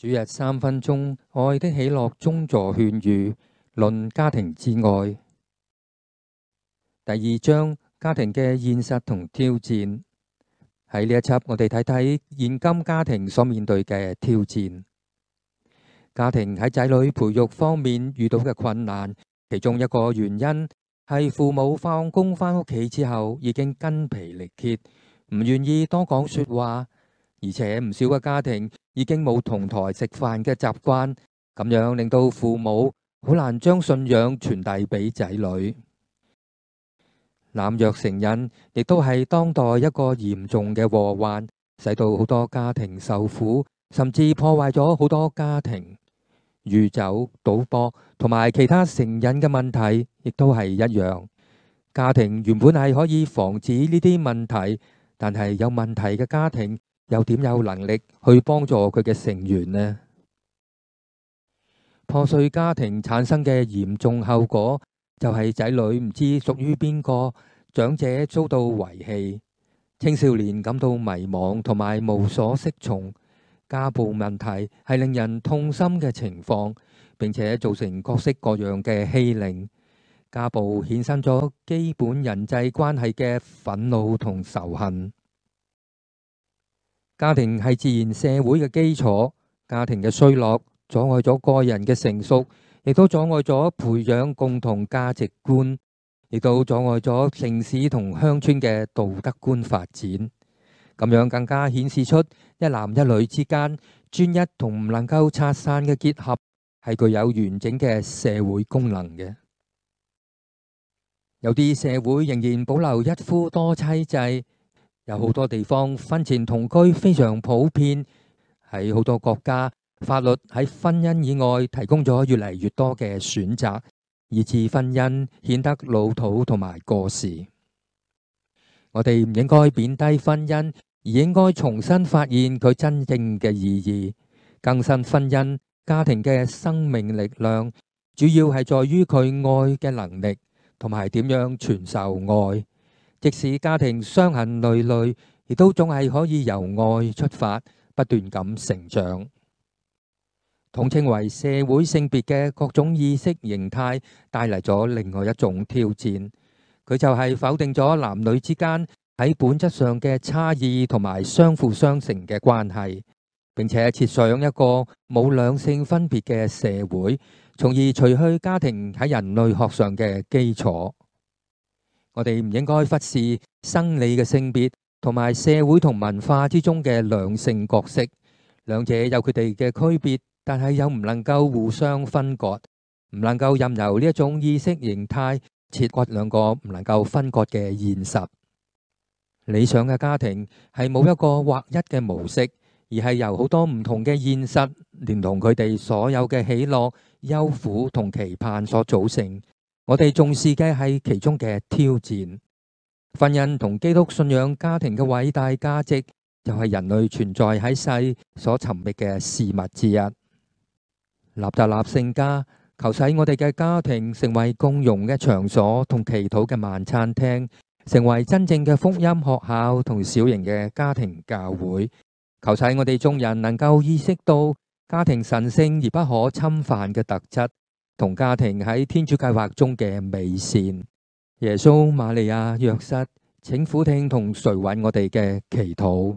主日三分钟，爱的喜乐中助劝喻论家庭之爱。第二章，家庭嘅现实同挑战。喺呢一辑，我哋睇睇现今家庭所面对嘅挑战。家庭喺仔女培育方面遇到嘅困难，其中一个原因系父母放工翻屋企之后已经筋疲力竭，唔愿意多讲说话。而且唔少嘅家庭已经冇同台食饭嘅习惯，咁样令到父母好难将信仰传递俾仔女。滥药成瘾亦都系当代一个严重嘅祸患，使到好多家庭受苦，甚至破坏咗好多家庭。酗酒、赌博同埋其他成瘾嘅问题，亦都系一样。家庭原本系可以防止呢啲问题，但系有问题嘅家庭。又点有能力去帮助佢嘅成员呢？破碎家庭产生嘅严重后果就系仔女唔知属于边个，长者遭到遗弃，青少年感到迷茫同埋无所适从，家暴问题系令人痛心嘅情况，并且造成各式各样嘅欺凌，家暴衍生咗基本人际关系嘅愤怒同仇恨。家庭係自然社會嘅基礎，家庭嘅衰落，阻礙咗個人嘅成熟，亦都阻礙咗培養共同價值觀，亦都阻礙咗城市同鄉村嘅道德觀發展。咁樣更加顯示出一男一女之間專一同唔能夠拆散嘅結合，係具有完整嘅社會功能嘅。有啲社會仍然保留一夫多妻制。有好多地方婚前同居非常普遍，喺好多国家法律喺婚姻以外提供咗越嚟越多嘅选择，以致婚姻显得老土同埋过时。我哋唔应该贬低婚姻，而应该重新发现佢真正嘅意义。更新婚姻家庭嘅生命力量，主要系在于佢爱嘅能力同埋点样传授爱。即使家庭伤痕累累，亦都仲系可以由爱出发，不断咁成长。统称为社会性别嘅各种意识形态，带嚟咗另外一种挑战。佢就系否定咗男女之间喺本质上嘅差异同埋相辅相成嘅关系，并且设想一个冇两性分别嘅社会，从而除去家庭喺人类学上嘅基础。我哋唔应该忽视生理嘅性别，同埋社会同文化之中嘅两性角色。两者有佢哋嘅区别，但系又唔能够互相分割，唔能够任由呢一种意识形态切割两个唔能够分割嘅现实。理想嘅家庭系冇一个划一嘅模式，而系由好多唔同嘅现实，连同佢哋所有嘅喜乐、忧苦同期盼所组成。我哋重视嘅系其中嘅挑战，婚姻同基督信仰家庭嘅伟大价值，就系人类存在喺世所寻觅嘅事物之一。立达立圣家，求使我哋嘅家庭成为共用嘅场所同祈祷嘅晚餐厅，成为真正嘅福音学校同小型嘅家庭教会。求使我哋众人能够意识到家庭神圣而不可侵犯嘅特质。同家庭喺天主计划中嘅尾善。耶稣、玛利亚、约瑟，请俯听同垂憐我哋嘅祈祷。